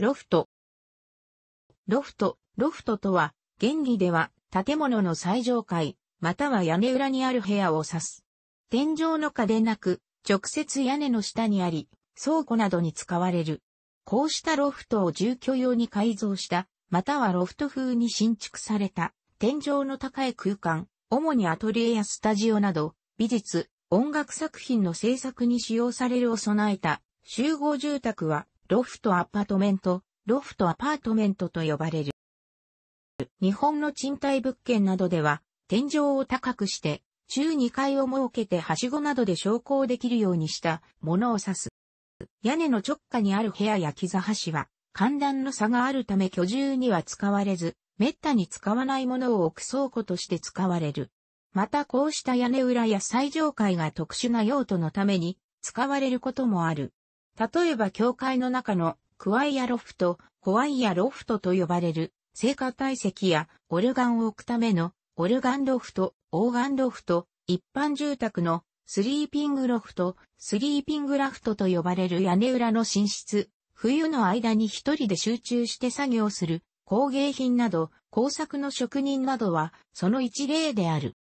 ロフト。ロフト、ロフトとは、原理では、建物の最上階、または屋根裏にある部屋を指す。天井の下でなく、直接屋根の下にあり、倉庫などに使われる。こうしたロフトを住居用に改造した、またはロフト風に新築された、天井の高い空間、主にアトリエやスタジオなど、美術、音楽作品の制作に使用されるを備えた集合住宅は、ロフトアパートメント、ロフトアパートメントと呼ばれる。日本の賃貸物件などでは、天井を高くして、中2階を設けてはしごなどで昇降できるようにしたものを指す。屋根の直下にある部屋や木座橋は、寒暖の差があるため居住には使われず、滅多に使わないものを置く倉庫として使われる。またこうした屋根裏や最上階が特殊な用途のために使われることもある。例えば教会の中のクワイアロフト、コワイアロフトと呼ばれる、聖歌体積やオルガンを置くためのオルガンロフト、オーガンロフト、一般住宅のスリーピングロフト、スリーピングラフトと呼ばれる屋根裏の寝室、冬の間に一人で集中して作業する工芸品など工作の職人などはその一例である。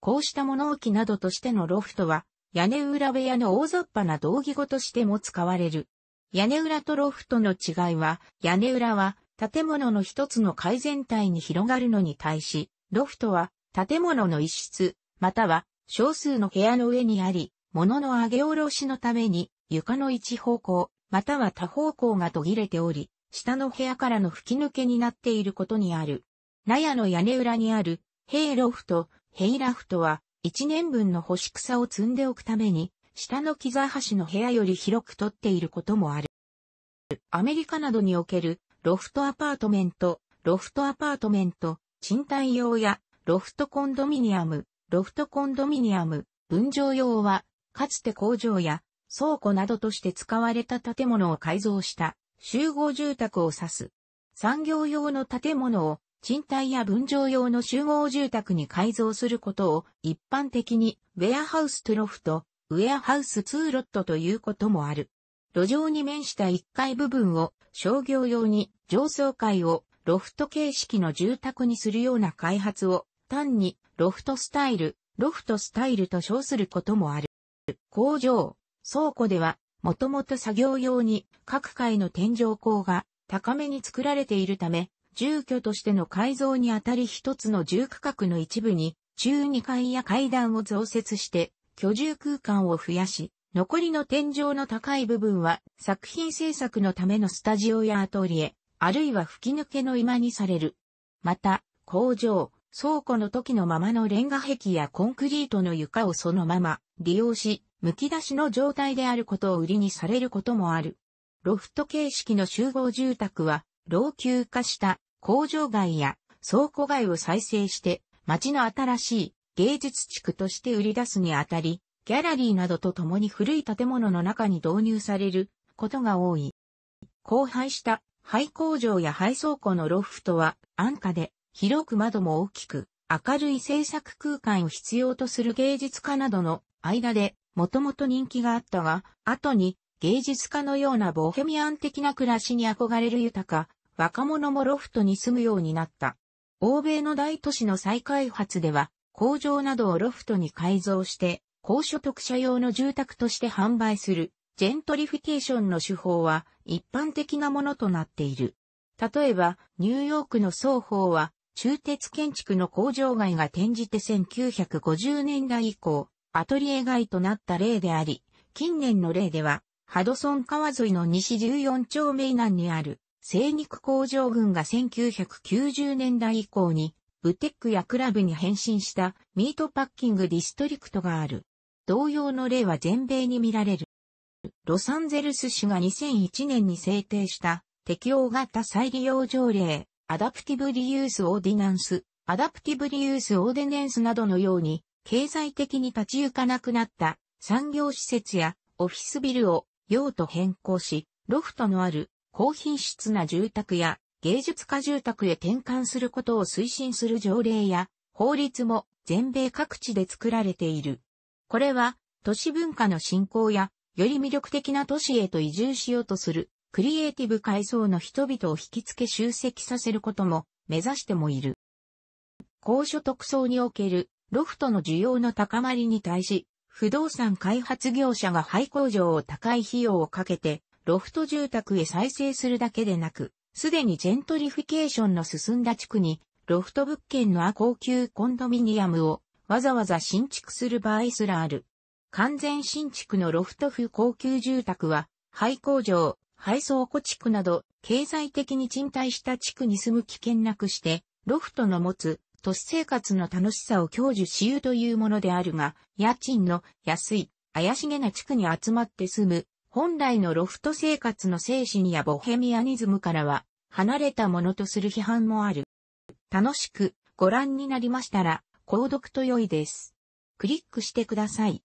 こうした物置などとしてのロフトは屋根裏部屋の大雑把な道義語としても使われる。屋根裏とロフトの違いは、屋根裏は建物の一つの階全体に広がるのに対し、ロフトは建物の一室、または少数の部屋の上にあり、物の上げ下ろしのために床の一方向、または多方向が途切れており、下の部屋からの吹き抜けになっていることにある。納屋の屋根裏にある、ヘイロフト、ヘイラフトは、1年分の干し草を積んでおくために、下の木沢橋の部屋より広く取っていることもある。アメリカなどにおけるロフトアパートメント、ロフトアパートメント、賃貸用やロフトコンドミニアム、ロフトコンドミニアム、分譲用は、かつて工場や倉庫などとして使われた建物を改造した集合住宅を指す。産業用の建物を賃貸や分譲用の集合住宅に改造することを一般的にウェアハウストロフト、ウェアハウスツーロットということもある。路上に面した1階部分を商業用に上層階をロフト形式の住宅にするような開発を単にロフトスタイル、ロフトスタイルと称することもある。工場、倉庫ではもともと作業用に各階の天井高が高めに作られているため住居としての改造にあたり一つの住区画の一部に、中2階や階段を増設して、居住空間を増やし、残りの天井の高い部分は作品制作のためのスタジオやアトリエ、あるいは吹き抜けの居間にされる。また、工場、倉庫の時のままのレンガ壁やコンクリートの床をそのまま利用し、剥き出しの状態であることを売りにされることもある。ロフト形式の集合住宅は、老朽化した工場街や倉庫街を再生して街の新しい芸術地区として売り出すにあたり、ギャラリーなどと共に古い建物の中に導入されることが多い。荒廃した廃工場や廃倉庫のロフトは安価で広く窓も大きく明るい制作空間を必要とする芸術家などの間でもともと人気があったが、後に芸術家のようなボヘミアン的な暮らしに憧れる豊か若者もロフトに住むようになった。欧米の大都市の再開発では、工場などをロフトに改造して、高所得者用の住宅として販売する、ジェントリフィケーションの手法は一般的なものとなっている。例えば、ニューヨークの双方は、中鉄建築の工場街が転じて1950年代以降、アトリエ街となった例であり、近年の例では、ハドソン川沿いの西14丁目以南にある生肉工場群が1990年代以降に、ブテックやクラブに変身したミートパッキングディストリクトがある。同様の例は全米に見られる。ロサンゼルス市が2001年に制定した適用型再利用条例、アダプティブリユースオーディナンス、アダプティブリユースオーディネンスなどのように、経済的に立ち行かなくなった産業施設やオフィスビルを用途変更し、ロフトのある高品質な住宅や芸術家住宅へ転換することを推進する条例や法律も全米各地で作られている。これは都市文化の振興やより魅力的な都市へと移住しようとするクリエイティブ階層の人々を引きつけ集積させることも目指してもいる。高所得層におけるロフトの需要の高まりに対し、不動産開発業者が廃工場を高い費用をかけてロフト住宅へ再生するだけでなく、すでにジェントリフィケーションの進んだ地区に、ロフト物件のア高級コンドミニアムをわざわざ新築する場合すらある。完全新築のロフト府高級住宅は、廃工場、廃倉庫地区など、経済的に賃貸した地区に住む危険なくして、ロフトの持つ都市生活の楽しさを享受しゆうというものであるが、家賃の安い、怪しげな地区に集まって住む本来のロフト生活の精神やボヘミアニズムからは離れたものとする批判もある。楽しくご覧になりましたら、購読と良いです。クリックしてください。